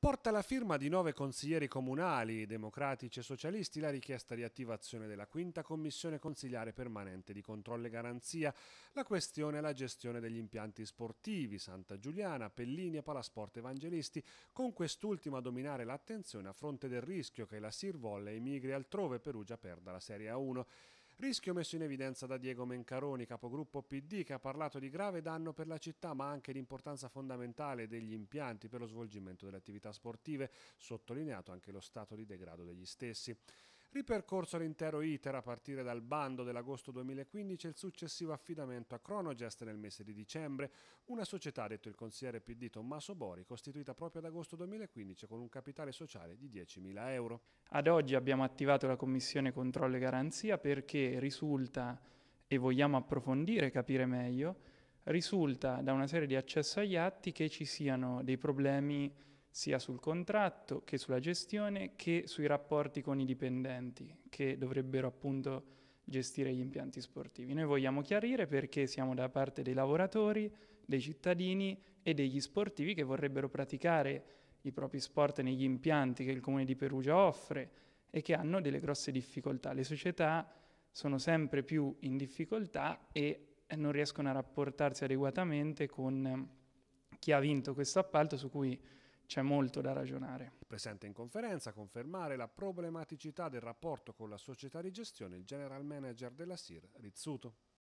porta la firma di nove consiglieri comunali, democratici e socialisti, la richiesta di attivazione della quinta commissione consigliare permanente di controllo e garanzia, la questione è la gestione degli impianti sportivi, Santa Giuliana, Pellini e Palasport Evangelisti, con quest'ultima a dominare l'attenzione a fronte del rischio che la Sirvolle emigri altrove Perugia perda la Serie A1. Rischio messo in evidenza da Diego Mencaroni, capogruppo PD, che ha parlato di grave danno per la città ma anche di importanza fondamentale degli impianti per lo svolgimento delle attività sportive, sottolineato anche lo stato di degrado degli stessi ripercorso l'intero iter a partire dal bando dell'agosto 2015 e il successivo affidamento a Cronogest nel mese di dicembre, una società, detto il consigliere PD Tommaso Bori, costituita proprio ad agosto 2015 con un capitale sociale di 10.000 euro. Ad oggi abbiamo attivato la Commissione Controllo e Garanzia perché risulta, e vogliamo approfondire e capire meglio, risulta da una serie di accesso agli atti che ci siano dei problemi sia sul contratto che sulla gestione che sui rapporti con i dipendenti che dovrebbero appunto gestire gli impianti sportivi. Noi vogliamo chiarire perché siamo da parte dei lavoratori, dei cittadini e degli sportivi che vorrebbero praticare i propri sport negli impianti che il Comune di Perugia offre e che hanno delle grosse difficoltà. Le società sono sempre più in difficoltà e non riescono a rapportarsi adeguatamente con chi ha vinto questo appalto su cui c'è molto da ragionare. Presente in conferenza a confermare la problematicità del rapporto con la società di gestione il general manager della SIR Rizzuto.